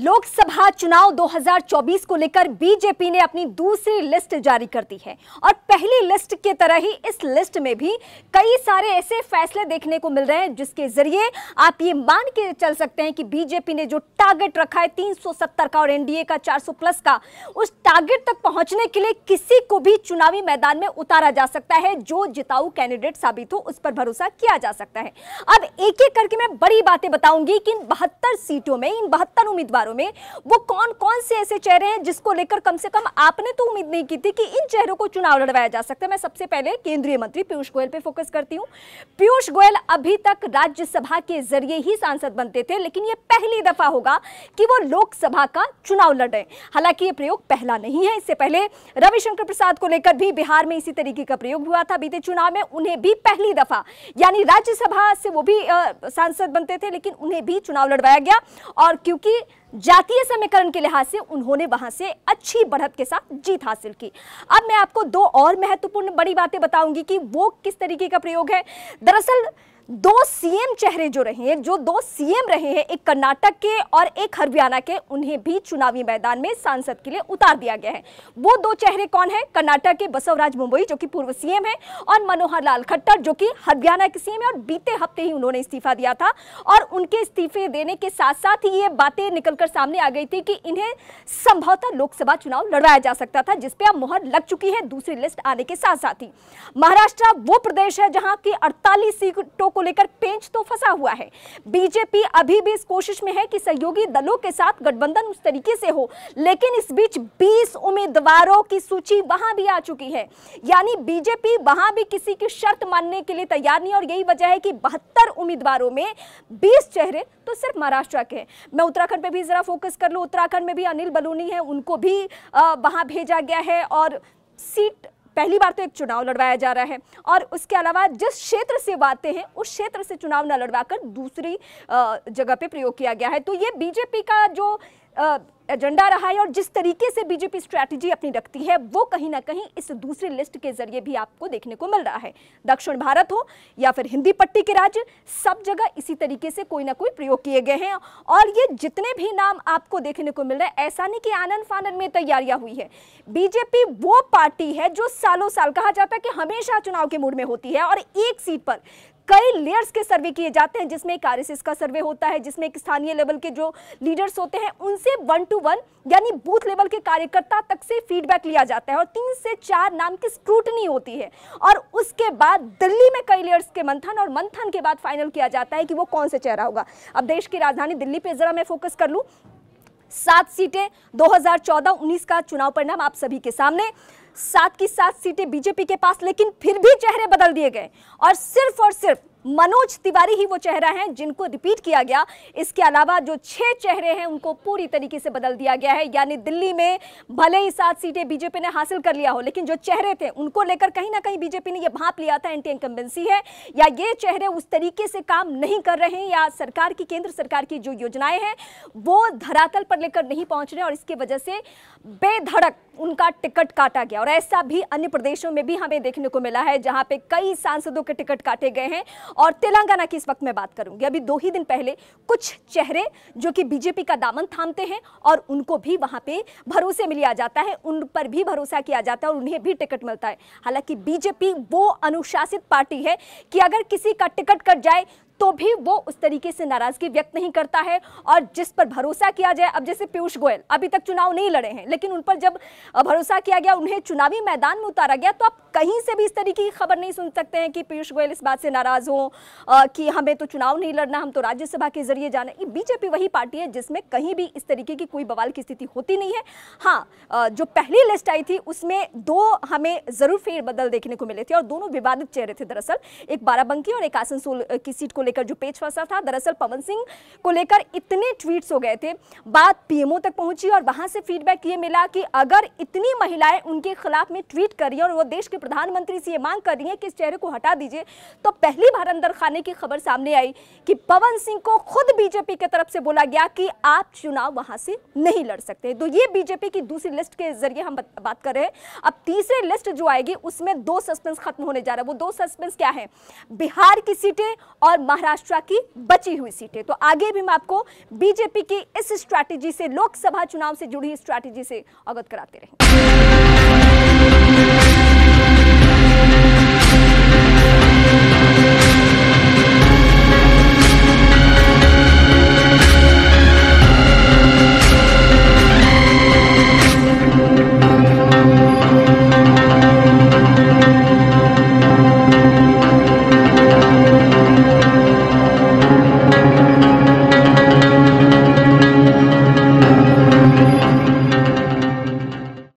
लोकसभा चुनाव 2024 को लेकर बीजेपी ने अपनी दूसरी लिस्ट जारी कर दी है और पहली लिस्ट की तरह ही इस लिस्ट में भी कई सारे ऐसे फैसले देखने को मिल रहे हैं जिसके जरिए आप ये मान के चल सकते हैं कि बीजेपी ने जो टारगेट रखा है 370 का और एनडीए का 400 प्लस का उस टारगेट तक पहुंचने के लिए किसी को भी चुनावी मैदान में उतारा जा सकता है जो जिताऊ कैंडिडेट साबित हो उस पर भरोसा किया जा सकता है अब एक एक करके मैं बड़ी बातें बताऊंगी कि इन बहत्तर सीटों में इन बहत्तर उम्मीदवार उम्मीदवारों में वो कौन कौन से ऐसे चेहरे हैं जिसको लेकर कम से कम आपने तो उम्मीद नहीं की थी कि इन चेहरों को चुनाव लड़वाया जा सकता है मैं सबसे पहले केंद्रीय मंत्री पीयूष गोयल पर फोकस करती हूँ पीयूष गोयल अभी तक राज्यसभा के जरिए ही सांसद बनते थे लेकिन ये पहली दफा होगा कि वो लोकसभा का चुनाव लड़े हालांकि ये प्रयोग पहला नहीं है इससे पहले रविशंकर प्रसाद को लेकर भी बिहार में इसी तरीके का प्रयोग हुआ था बीते चुनाव में उन्हें भी पहली दफा यानी राज्यसभा से वो भी सांसद बनते थे लेकिन उन्हें भी चुनाव लड़वाया गया और क्योंकि जातीय समीकरण के लिहाज से उन्होंने वहां से अच्छी बढ़त के साथ जीत हासिल की अब मैं आपको दो और महत्वपूर्ण बड़ी बातें बताऊंगी कि वो किस तरीके का प्रयोग है दरअसल दो सीएम चेहरे जो रहे हैं जो दो सीएम रहे हैं एक कर्नाटक के और एक हरियाणा के उन्हें भी चुनावी मैदान में सांसद के लिए उतार दिया गया है वो दो चेहरे कौन है कर्नाटक के बसवराज मुंबई जो कि पूर्व सीएम है और मनोहर लाल खट्टर जो कि हरियाणा के सीएम है और बीते हफ्ते ही उन्होंने इस्तीफा दिया था और उनके इस्तीफे देने के साथ साथ ही ये बातें निकलकर सामने आ गई थी कि इन्हें संभवतः लोकसभा चुनाव लड़वाया जा सकता था जिसपे अब मुहर लग चुकी है दूसरी लिस्ट आने के साथ साथ ही महाराष्ट्र वो प्रदेश है जहां की अड़तालीस सीटों को लेकर पेंच तो फंसा हुआ है बीजेपी अभी भी इस कोशिश में है कि सहयोगी दलों के साथ गठबंधन उस तरीके से हो लेकिन इस बीच 20 उम्मीदवारों की सूची वहां भी आ चुकी है यानी बीजेपी वहां भी किसी की शर्त मानने के लिए तैयार नहीं और यही वजह है कि बहत्तर उम्मीदवारों में बीस चेहरे तो सिर्फ महाराष्ट्र के मैं उत्तराखंड पर भी जरा फोकस कर लू उत्तराखंड में भी अनिल बलूनी है उनको भी वहां भेजा गया है और सीट पहली बार तो एक चुनाव लड़वाया जा रहा है और उसके अलावा जिस क्षेत्र से आते हैं उस क्षेत्र से चुनाव न लड़वाकर दूसरी जगह पर प्रयोग किया गया है तो ये बीजेपी का जो एजेंडा रहा है और जिस तरीके से बीजेपी स्ट्रैटेजी अपनी रखती है वो कहीं ना कहीं इस दूसरी लिस्ट के जरिए भी आपको देखने को मिल रहा है दक्षिण भारत हो या फिर हिंदी पट्टी के राज्य सब जगह इसी तरीके से कोई ना कोई प्रयोग किए गए हैं और ये जितने भी नाम आपको देखने को मिल रहे हैं ऐसा नहीं कि आनंद फानंद में तैयारियां हुई है बीजेपी वो पार्टी है जो सालों साल कहा जाता है कि हमेशा चुनाव के मूड में होती है और एक सीट पर कई लेयर्स के सर्वे किए जाते हैं जिसमें एक आर का सर्वे होता है जिसमें एक स्थानीय लेवल के जो लीडर्स होते हैं उनसे वन टू वन यानी बूथ लेवल के कार्यकर्ता तक से फीडबैक लिया जाता है और तीन से चार नाम की स्क्रूटनी होती है और उसके बाद दिल्ली में कई लेयर्स के मंथन और मंथन के बाद फाइनल किया जाता है कि वो कौन से चेहरा होगा अब देश की राजधानी दिल्ली पर ज़रा मैं फोकस कर लूँ सात सीटें 2014-19 का चुनाव परिणाम आप सभी के सामने सात की सात सीटें बीजेपी के पास लेकिन फिर भी चेहरे बदल दिए गए और सिर्फ और सिर्फ मनोज तिवारी ही वो चेहरा है जिनको रिपीट किया गया इसके अलावा जो छह चेहरे हैं उनको पूरी तरीके से बदल दिया गया है यानी दिल्ली में भले ही सात सीटें बीजेपी ने हासिल कर लिया हो लेकिन जो चेहरे थे उनको लेकर कहीं ना कहीं बीजेपी ने यह भाप लिया था एंटी इनकम्बेंसी है या ये चेहरे उस तरीके से काम नहीं कर रहे हैं या सरकार की केंद्र सरकार की जो योजनाएं हैं वो धरातल पर लेकर नहीं पहुंच रहे और इसकी वजह से बेधड़क उनका टिकट काटा गया और ऐसा भी अन्य प्रदेशों में भी हमें देखने को मिला है जहां पे कई सांसदों के टिकट काटे गए हैं और तेलंगाना की इस वक्त मैं बात करूंगी अभी दो ही दिन पहले कुछ चेहरे जो कि बीजेपी का दामन थामते हैं और उनको भी वहां पे भरोसे में लिया जाता है उन पर भी भरोसा किया जाता है और उन्हें भी टिकट मिलता है हालांकि बीजेपी वो अनुशासित पार्टी है कि अगर किसी का टिकट कट जाए तो भी वो उस तरीके से नाराजगी व्यक्त नहीं करता है और जिस पर भरोसा किया जाए अब जैसे पीयूष गोयल अभी तक चुनाव नहीं लड़े हैं लेकिन उन पर जब भरोसा किया गया उन्हें चुनावी मैदान में उतारा गया तो आप कहीं से भी इस तरीके की खबर नहीं सुन सकते हैं कि पीयूष गोयल इस बात से नाराज हो कि हमें तो चुनाव नहीं लड़ना हम तो राज्यसभा के जरिए जाना बीजेपी वही पार्टी है जिसमें कहीं भी इस तरीके की कोई बवाल की स्थिति होती नहीं है हाँ जो पहली लिस्ट आई थी उसमें दो हमें ज़रूर फेरबदल देखने को मिले थे और दोनों विवादित चेहरे थे दरअसल एक बाराबंकी और एक आसनसोल की सीट को लेकर जो पेज फंसा था दरअसल पवन सिंह को लेकर इतने ट्वीट्स हो गए थे बात पीएमओ तक पहुंची और वहां से फीडबैक ये मिला कि अगर इतनी महिलाएं उनके खिलाफ में ट्वीट कर रही है और वो देश के प्रधानमंत्री से ये मांग कर रही है कि इस चेहरे को हटा दीजिए तो पहली बार अंदर खाने की खबर सामने आई कि पवन सिंह को खुद बीजेपी की तरफ से बोला गया कि आप चुनाव वहां से नहीं लड़ सकते तो ये बीजेपी की दूसरी लिस्ट के जरिए हम बात कर रहे हैं अब तीसरे लिस्ट जो आएगी उसमें दो सस्पेंस खत्म होने जा रहा है वो दो सस्पेंस क्या है बिहार की सीटें और महाराष्ट्र की बची हुई सीटें तो आगे भी हम आपको बीजेपी की इस स्ट्रैटेजी से लोकसभा चुनाव से जुड़ी स्ट्रैटेजी से अवगत कराते रहेंगे